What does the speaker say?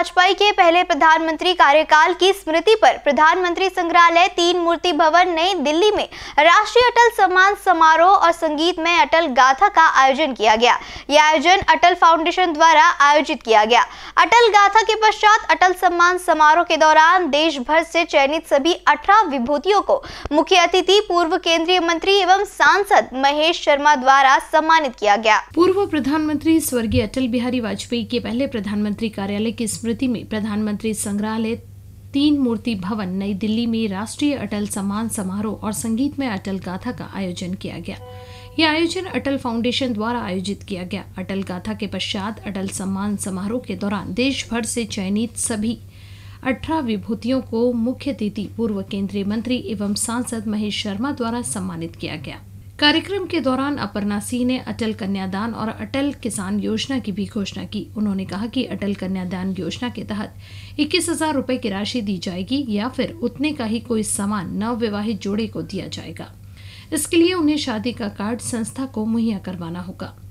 वाजपेयी के पहले प्रधानमंत्री कार्यकाल की स्मृति पर प्रधानमंत्री संग्रहालय तीन मूर्ति भवन नई दिल्ली में राष्ट्रीय अटल सम्मान समारोह और संगीत में अटल गाथा का आयोजन किया गया यह आयोजन अटल फाउंडेशन द्वारा आयोजित किया गया अटल गाथा के पश्चात अटल सम्मान समारोह के दौरान देश भर से चयनित सभी अठारह विभूतियों को मुख्य अतिथि पूर्व केंद्रीय मंत्री एवं सांसद महेश शर्मा द्वारा सम्मानित किया गया पूर्व प्रधानमंत्री स्वर्गीय अटल बिहारी वाजपेयी के पहले प्रधानमंत्री कार्यालय की स्मृति स्मृति में प्रधानमंत्री संग्रहालय तीन मूर्ति भवन नई दिल्ली में राष्ट्रीय अटल सम्मान समारोह और संगीत में अटल गाथा का आयोजन किया गया यह आयोजन अटल फाउंडेशन द्वारा आयोजित किया गया अटल गाथा के पश्चात अटल सम्मान समारोह के दौरान देश भर से चयनित सभी अठारह विभूतियों को मुख्य अतिथि पूर्व केंद्रीय मंत्री एवं सांसद महेश शर्मा द्वारा सम्मानित किया गया कार्यक्रम के दौरान अपर्णा सिंह ने अटल कन्यादान और अटल किसान योजना की भी घोषणा की उन्होंने कहा कि अटल कन्यादान योजना के तहत इक्कीस हजार रूपए की राशि दी जाएगी या फिर उतने का ही कोई सामान नवविवाहित जोड़े को दिया जाएगा इसके लिए उन्हें शादी का कार्ड संस्था को मुहैया करवाना होगा